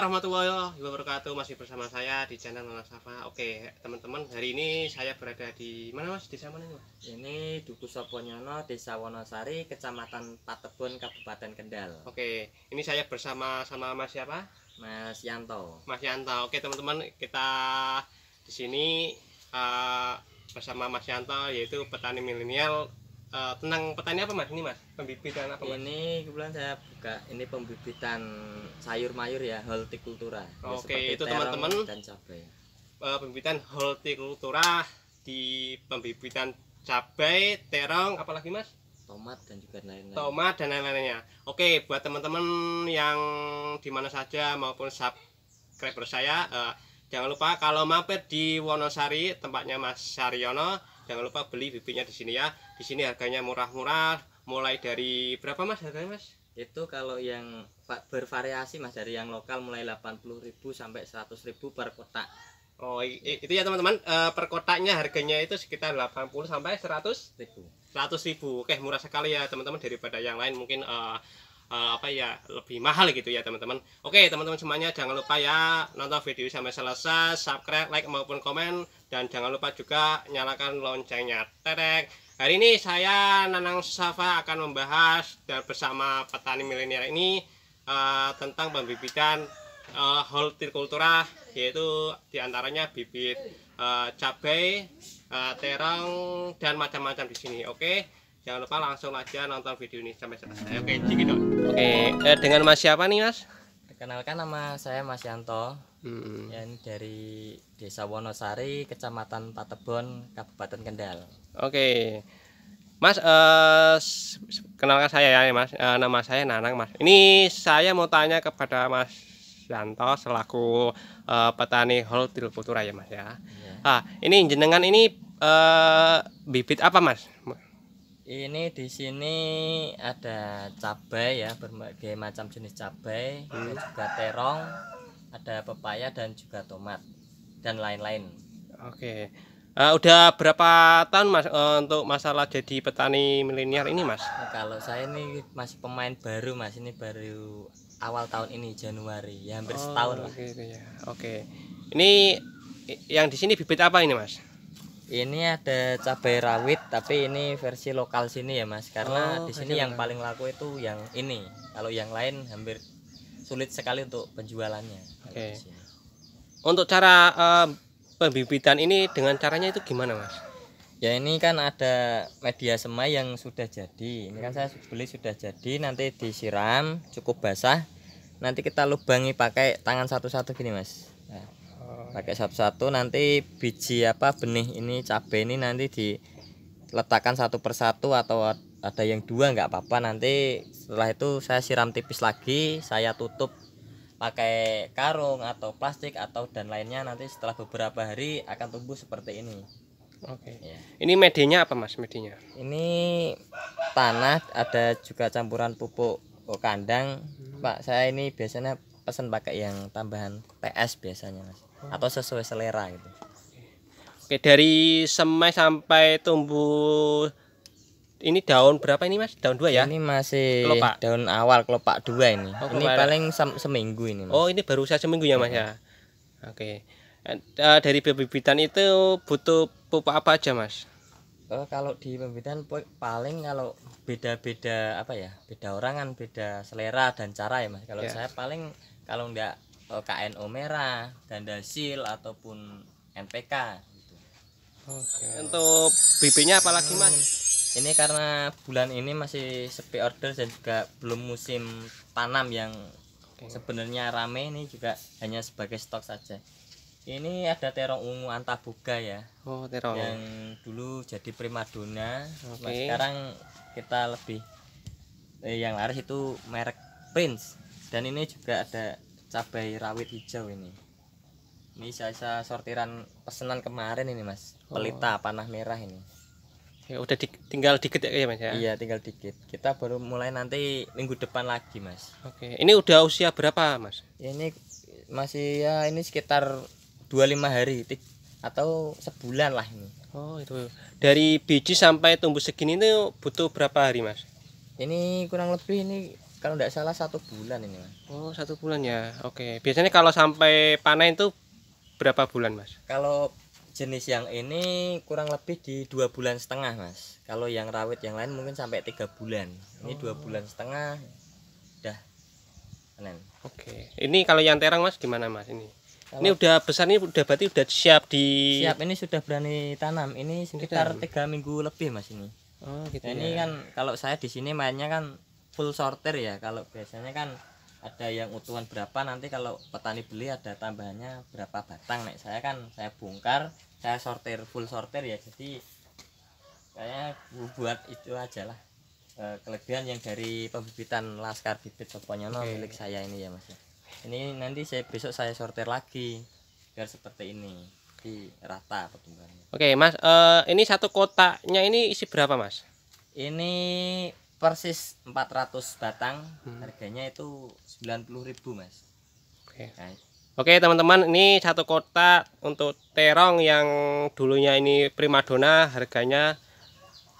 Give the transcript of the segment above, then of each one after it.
warahmatullahi wabarakatuh masih bersama saya di channel Nona Safa oke teman-teman hari ini saya berada di mana mas desa mana ini mas ini Duku Soponyono desa Wonosari kecamatan Patebon Kabupaten Kendal oke ini saya bersama sama mas siapa Mas Yanto Mas Yanto oke teman-teman kita di sini uh, bersama Mas Yanto yaitu petani milenial uh, tentang petani apa mas ini mas pembibitan apa mas? ini kebetulan saya buka ini pembibitan sayur mayur ya hortikultura ya, oke okay, itu teman-teman dan cabai uh, pembibitan hortikultura di pembibitan cabai terong apalagi mas tomat dan juga lain-lain tomat dan lain-lainnya oke buat teman-teman yang di mana saja maupun subscriber saya uh, jangan lupa kalau mampir di Wonosari tempatnya Mas Saryono jangan lupa beli bibitnya di sini ya di sini harganya murah-murah mulai dari berapa mas harganya mas itu kalau yang bervariasi mas dari yang lokal mulai 80.000 sampai 100.000 per kotak Oh itu ya teman-teman eh, per kotaknya harganya itu sekitar 80 sampai 100 ribu. 100 ribu, oke murah sekali ya teman-teman daripada yang lain mungkin e, e, apa ya lebih mahal gitu ya teman-teman. Oke teman-teman semuanya jangan lupa ya nonton video sampai selesai, subscribe, like maupun komen dan jangan lupa juga nyalakan loncengnya. Terek. Hari ini saya Nanang Safa akan membahas bersama petani milenial ini uh, tentang pembibitan uh, hortikultura yaitu diantaranya bibit uh, cabai, uh, terong dan macam-macam di sini. Oke, okay? jangan lupa langsung aja nonton video ini sampai selesai. Oke, okay, Oke, okay, uh, dengan Mas siapa nih Mas? Perkenalkan nama saya Mas Yanto. Hmm. Yang dari Desa Wonosari, Kecamatan Patebon, Kabupaten Kendal. Oke. Okay. Mas, uh, kenalkan saya ya Mas, Uh, nama saya Nanang Mas. Ini saya mau tanya kepada Mas Yanto selaku uh, petani holtil putura ya Mas ya. Yeah. Ah, ini jenengan ini uh, bibit apa Mas? Ini di sini ada cabai ya, berbagai macam jenis cabai, hmm. juga terong, ada pepaya dan juga tomat dan lain-lain. Oke. Uh, udah berapa tahun mas uh, untuk masalah jadi petani milenial ini mas? kalau saya ini masih pemain baru mas ini baru awal tahun ini Januari ya hampir oh, setahun lah. Gitu ya. Oke. Ini yang di sini bibit apa ini mas? Ini ada cabai rawit tapi ini versi lokal sini ya Mas karena oh, di sini yang paling laku itu yang ini. Kalau yang lain hampir sulit sekali untuk penjualannya. Oke. Okay. Untuk cara uh, pembibitan ini dengan caranya itu gimana, Mas? Ya ini kan ada media semai yang sudah jadi. Ini kan saya beli sudah jadi, nanti disiram cukup basah. Nanti kita lubangi pakai tangan satu-satu gini, Mas. Ya. pakai satu-satu nanti biji apa benih ini cabai ini nanti diletakkan satu persatu atau ada yang dua nggak apa-apa nanti setelah itu saya siram tipis lagi saya tutup pakai karung atau plastik atau dan lainnya nanti setelah beberapa hari akan tumbuh seperti ini. Oke. Okay. Ya. Ini medianya apa mas medianya? Ini tanah ada juga campuran pupuk oh, kandang. Hmm. Pak saya ini biasanya pesan pakai yang tambahan PS biasanya mas. Hmm. Atau sesuai selera gitu. Oke dari semai sampai tumbuh ini daun berapa ini mas? Daun dua ya? Ini masih kelopak. daun awal kelopak dua ini. Oh, ini paling seminggu ini. Mas. Oh ini baru saja seminggu ya mas ya? Iya. Oke. Okay. Uh, eh, eh, dari bibitan itu butuh pupuk apa aja mas? Oh, kalau di pembibitan paling kalau beda-beda apa ya? Beda orang kan beda selera dan cara ya mas. Kalau yeah. saya paling kalau enggak oh, KNO merah, dan sil ataupun NPK. Gitu. Okay. Untuk bibitnya apalagi mas? Hmm ini karena bulan ini masih sepi order dan juga belum musim tanam yang sebenarnya rame ini juga hanya sebagai stok saja ini ada terong ungu antabuga ya oh terong yang dulu jadi primadona nah, okay. sekarang kita lebih eh, yang laris itu merek prince dan ini juga ada cabai rawit hijau ini ini saya, sortiran pesanan kemarin ini mas pelita oh. panah merah ini ya udah di, tinggal dikit ya Mas ya. Iya, tinggal dikit. Kita baru mulai nanti minggu depan lagi, Mas. Oke. Ini udah usia berapa, Mas? Ini masih ya ini sekitar 25 hari atau sebulan lah ini. Oh, itu. Dari biji sampai tumbuh segini itu butuh berapa hari, Mas? Ini kurang lebih ini kalau tidak salah satu bulan ini, Mas. Oh, satu bulan ya. Oke. Biasanya kalau sampai panen itu berapa bulan, Mas? Kalau jenis yang ini kurang lebih di dua bulan setengah mas kalau yang rawit yang lain mungkin sampai tiga bulan ini dua oh. bulan setengah dah panen oke ini kalau yang terang mas gimana mas ini kalau ini udah besar ini udah berarti udah siap di siap ini sudah berani tanam ini sekitar tiga minggu lebih mas ini oh, gitu nah, ya. ini kan kalau saya di sini mainnya kan full sorter ya kalau biasanya kan ada yang utuhan berapa nanti kalau petani beli ada tambahannya berapa batang nek saya kan saya bongkar saya sortir full sortir ya jadi saya buat itu aja lah e, kelebihan yang dari pembibitan laskar bibit Soponyono okay. milik saya ini ya mas ya. ini nanti saya besok saya sortir lagi biar seperti ini di rata pertumbuhannya oke okay, mas e, ini satu kotaknya ini isi berapa mas ini persis 400 batang hmm. harganya itu 90.000 mas oke okay. nah, Oke teman-teman ini satu kotak untuk terong yang dulunya ini primadona harganya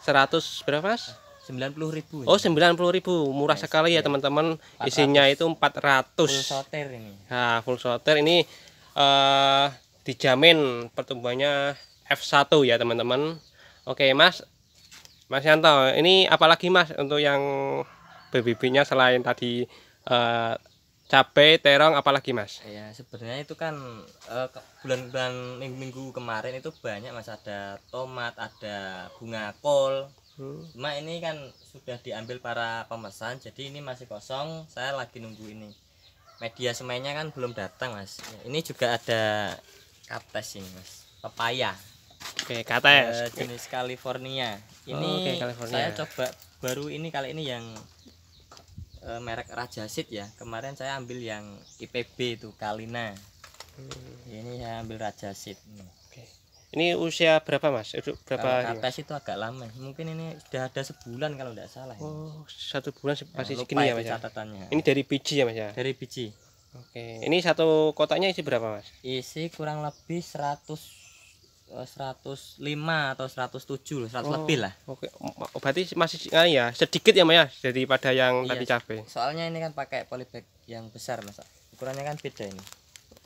100 berapa mas? 90 ribu. Oh, 90 ribu. Murah yes, sekali ya, teman-teman. Isinya itu 400. Full soter ini. Nah, full soter ini uh, dijamin pertumbuhannya F1 ya, teman-teman. Oke, Mas. Mas Yanto, ini apalagi Mas untuk yang BBB-nya selain tadi uh, cabai terong apalagi mas ya sebenarnya itu kan eh, bulan-bulan uh, minggu-minggu kemarin itu banyak mas ada tomat ada bunga kol hmm. cuma ini kan sudah diambil para pemesan jadi ini masih kosong saya lagi nunggu ini media semainya kan belum datang mas ini juga ada kates ini mas pepaya oke kates uh, jenis California oh, ini oh, okay, California. saya coba baru ini kali ini yang e, merek Rajasit ya kemarin saya ambil yang IPB itu Kalina hmm. ini saya ambil Rajasit Oke. ini usia berapa mas berapa kalau itu agak lama mungkin ini sudah ada sebulan kalau tidak salah oh satu bulan nah, masih nah, segini ya mas ya? catatannya ini dari biji ya mas ya dari biji Oke, ini satu kotaknya isi berapa mas? Isi kurang lebih 100 105 eh, atau 107 100 oh, lebih lah. Oke. Okay. Oh, berarti masih ya sedikit ya Mas ya pada yang iya, tadi cabe. Soalnya ini kan pakai polybag yang besar Mas. Ukurannya kan beda ini.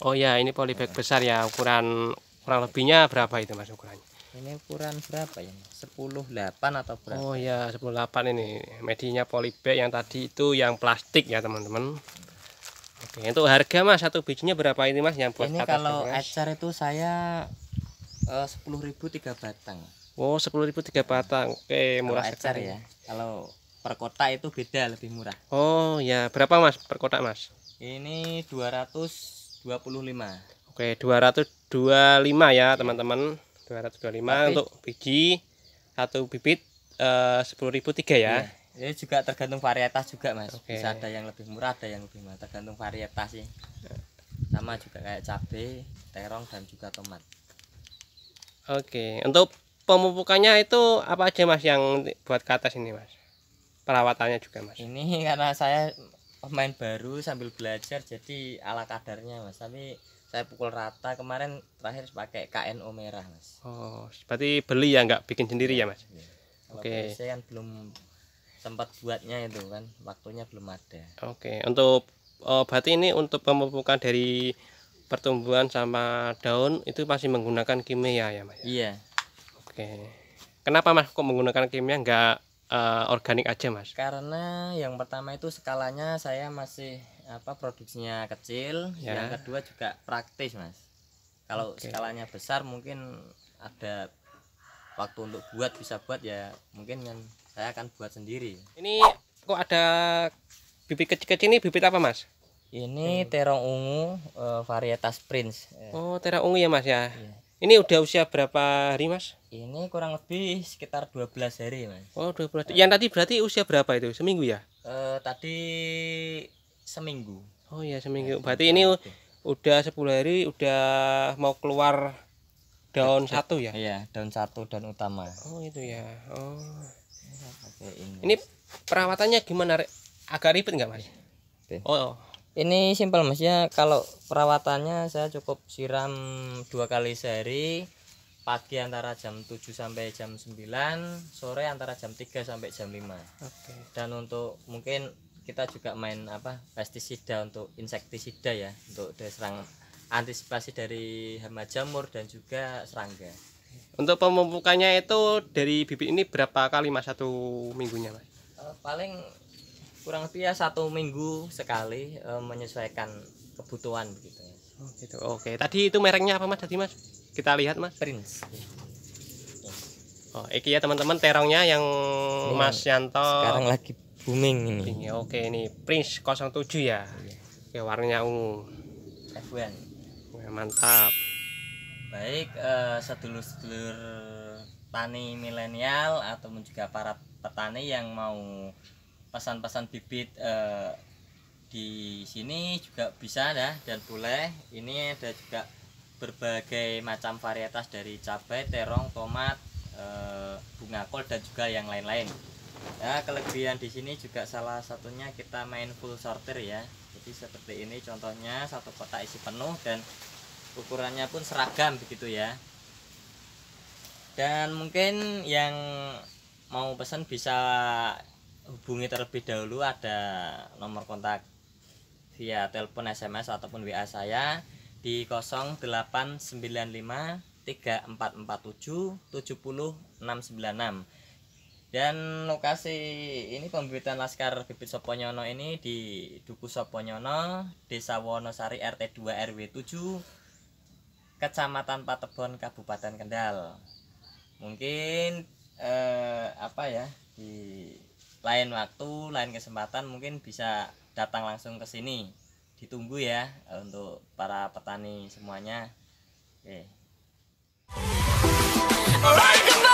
Oh ya, ini polybag iya. besar ya. Ukuran kurang lebihnya berapa itu Mas ukurannya? Ini ukuran berapa ya? 108 atau berapa? Oh ya, 108 ini. Medinya polybag yang tadi itu yang plastik ya, teman-teman. Oke, untuk harga Mas satu bijinya berapa ini Mas yang buat Ini kalau ecer itu saya Eh, sepuluh ribu tiga batang oh sepuluh ribu tiga batang oke okay, murah kalau ya kalau per kotak itu beda lebih murah oh ya berapa mas per kotak mas ini dua dua ratus puluh lima. oke dua dua ratus lima ya teman-teman dua ratus 225 lima untuk biji satu bibit eh, sepuluh ribu tiga ya iya. ini juga tergantung varietas juga mas okay. bisa ada yang lebih murah ada yang lebih mahal tergantung varietas sih sama juga kayak cabai terong dan juga tomat Oke, untuk pemupukannya itu apa aja mas yang buat ke atas ini mas? Perawatannya juga mas? Ini karena saya pemain baru sambil belajar jadi ala kadarnya mas. Tapi saya pukul rata kemarin terakhir pakai KNO merah mas. Oh, berarti beli ya nggak bikin sendiri ya, mas? Ya. Oke. Saya kan belum sempat buatnya itu kan waktunya belum ada. Oke, untuk oh, berarti ini untuk pemupukan dari pertumbuhan sama daun itu pasti menggunakan kimia ya mas iya oke kenapa mas kok menggunakan kimia nggak uh, organik aja mas karena yang pertama itu skalanya saya masih apa produksinya kecil ya. yang kedua juga praktis mas kalau oke. skalanya besar mungkin ada waktu untuk buat bisa buat ya mungkin yang saya akan buat sendiri ini kok ada bibit kecil-kecil ini bibit apa mas ini iya. terong ungu uh, varietas Prince. Oh, terong ungu ya Mas ya. Yeah. Ini udah usia berapa hari Mas? Ini kurang lebih sekitar 12 hari Mas. Oh, 12. Uh. Yang tadi berarti usia berapa itu? Seminggu ya? Uh, tadi seminggu. Oh ya seminggu. Iya, berarti ini udah 10 hari udah mau keluar daun iya. satu ya? Iya, daun satu dan utama. Oh, itu ya. Oh. Ini perawatannya gimana? Agak ribet nggak Mas? Oh, oh ini simpel mas ya. kalau perawatannya saya cukup siram dua kali sehari pagi antara jam 7 sampai jam 9 sore antara jam 3 sampai jam 5 okay. dan untuk mungkin kita juga main apa pestisida untuk insektisida ya untuk serang antisipasi dari hama jamur dan juga serangga untuk pemupukannya itu dari bibit ini berapa kali mas satu minggunya mas? Eh, paling kurang lebih ya satu minggu sekali e, menyesuaikan kebutuhan begitu oh gitu oke tadi itu mereknya apa mas tadi mas kita lihat mas Prince oh iki ya teman-teman terongnya yang ini iya. mas Yanto sekarang lagi booming ini Oke, oke ini Prince 07 ya iya. oke warnanya ungu F1 mantap baik eh, sedulur-sedulur tani milenial ataupun juga para petani yang mau pesan-pesan bibit eh, di sini juga bisa ya dan boleh ini ada juga berbagai macam varietas dari cabai, terong, tomat, e, bunga kol dan juga yang lain-lain. Ya, kelebihan di sini juga salah satunya kita main full sorter ya. Jadi seperti ini contohnya satu kotak isi penuh dan ukurannya pun seragam begitu ya. Dan mungkin yang mau pesan bisa hubungi terlebih dahulu ada nomor kontak via telepon SMS ataupun WA saya di 0895 3447 70696 dan lokasi ini pembibitan laskar bibit Soponyono ini di Duku Soponyono Desa Wonosari RT 2 RW 7 Kecamatan Patebon Kabupaten Kendal mungkin eh, apa ya di lain waktu lain kesempatan mungkin bisa datang langsung ke sini ditunggu ya eh, untuk para petani semuanya oke okay.